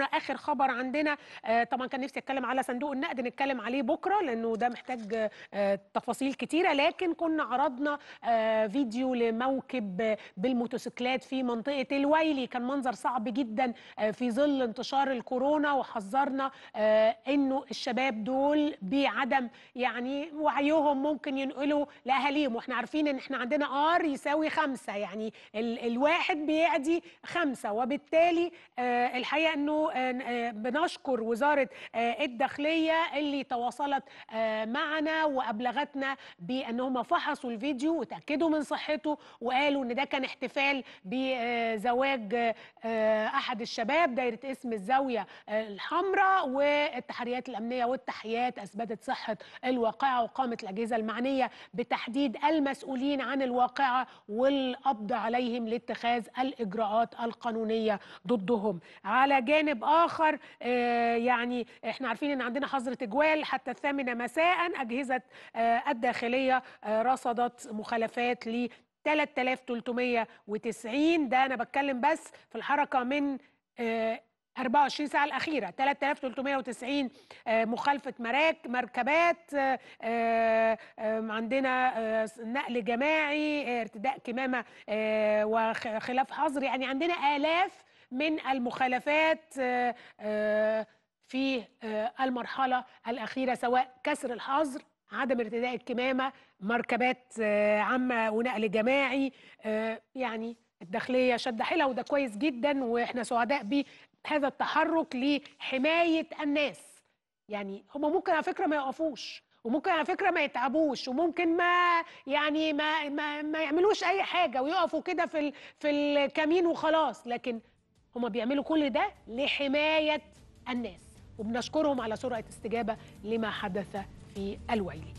اخر خبر عندنا آه طبعا كان نفسي اتكلم على صندوق النقد نتكلم عليه بكره لانه ده محتاج آه تفاصيل كتيره لكن كنا عرضنا آه فيديو لموكب بالموتوسيكلات في منطقه الويلي كان منظر صعب جدا آه، في ظل انتشار الكورونا وحذرنا آه، انه الشباب دول بعدم يعني وعيهم ممكن ينقلوا لاهاليهم واحنا عارفين ان احنا عندنا ار يساوي خمسه يعني ال الواحد بيعدي خمسه وبالتالي آه، الحقيقه انه آه، آه، بنشكر وزارة آه، الداخلية اللي تواصلت معنا وأبلغتنا بأنهم فحصوا الفيديو وتأكدوا من صحته وقالوا أن ده كان احتفال بزواج أحد الشباب دايرة اسم الزاوية الحمراء والتحريات الأمنية والتحيات أثبتت صحة الواقعة وقامت الأجهزة المعنية بتحديد المسؤولين عن الواقعة والقبض عليهم لاتخاذ الإجراءات القانونية ضدهم على جانب جانب اخر آه، يعني احنا عارفين ان عندنا حظر تجوال حتى الثامنه مساء اجهزه آه، الداخليه آه، رصدت مخالفات ل 3390 ده انا بتكلم بس في الحركه من 24 ساعة الأخيرة 3390 مخالفة مراك مركبات عندنا نقل جماعي ارتداء كمامة وخلاف حظر يعني عندنا آلاف من المخالفات آه، آه، في آه، المرحلة الأخيرة سواء كسر الحظر عدم ارتداء الكمامة مركبات عامة ونقل جماعي يعني الداخلية شد حيلها وده كويس جدا وإحنا سعداء بهذا التحرك لحماية الناس يعني هم ممكن على فكرة ما يقفوش وممكن على فكره ما يتعبوش وممكن ما يعني ما ما, ما يعملوش اي حاجه ويقفوا كده في في الكمين وخلاص لكن هم بيعملوا كل ده لحماية الناس وبنشكرهم على سرعة استجابة لما حدث في الويلي